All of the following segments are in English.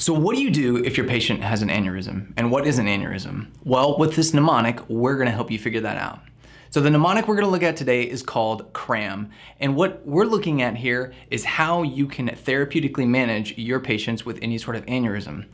So what do you do if your patient has an aneurysm? And what is an aneurysm? Well, with this mnemonic, we're gonna help you figure that out. So the mnemonic we're gonna look at today is called CRAM. And what we're looking at here is how you can therapeutically manage your patients with any sort of aneurysm.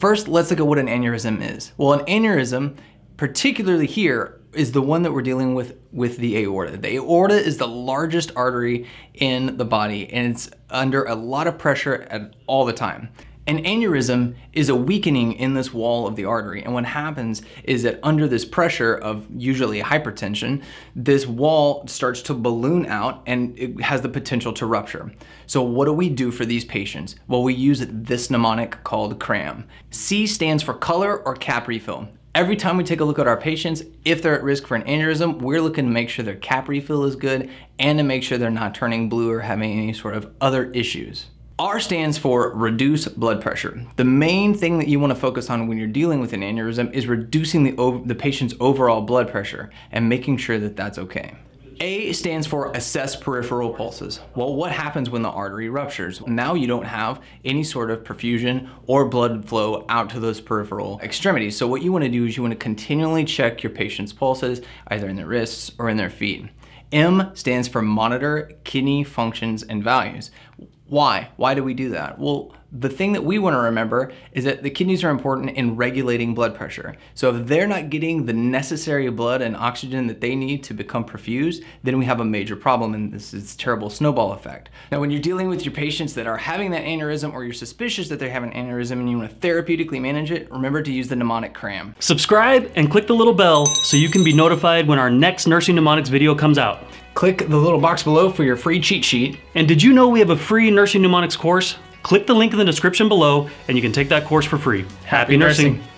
First, let's look at what an aneurysm is. Well, an aneurysm, particularly here, is the one that we're dealing with with the aorta. The aorta is the largest artery in the body and it's under a lot of pressure at all the time. An aneurysm is a weakening in this wall of the artery. And what happens is that under this pressure of usually hypertension, this wall starts to balloon out and it has the potential to rupture. So what do we do for these patients? Well, we use this mnemonic called CRAM. C stands for color or cap refill. Every time we take a look at our patients, if they're at risk for an aneurysm, we're looking to make sure their cap refill is good and to make sure they're not turning blue or having any sort of other issues. R stands for reduce blood pressure. The main thing that you wanna focus on when you're dealing with an aneurysm is reducing the, the patient's overall blood pressure and making sure that that's okay. A stands for assess peripheral pulses. Well, what happens when the artery ruptures? Now you don't have any sort of perfusion or blood flow out to those peripheral extremities. So what you wanna do is you wanna continually check your patient's pulses, either in their wrists or in their feet. M stands for monitor kidney functions and values. Why? Why do we do that? Well, the thing that we want to remember is that the kidneys are important in regulating blood pressure. So if they're not getting the necessary blood and oxygen that they need to become perfused, then we have a major problem and this is terrible snowball effect. Now, when you're dealing with your patients that are having that aneurysm or you're suspicious that they have an aneurysm and you want to therapeutically manage it, remember to use the mnemonic CRAM. Subscribe and click the little bell so you can be notified when our next Nursing Mnemonics video comes out. Click the little box below for your free cheat sheet. And did you know we have a free nursing mnemonics course? Click the link in the description below and you can take that course for free. Happy, Happy nursing. nursing.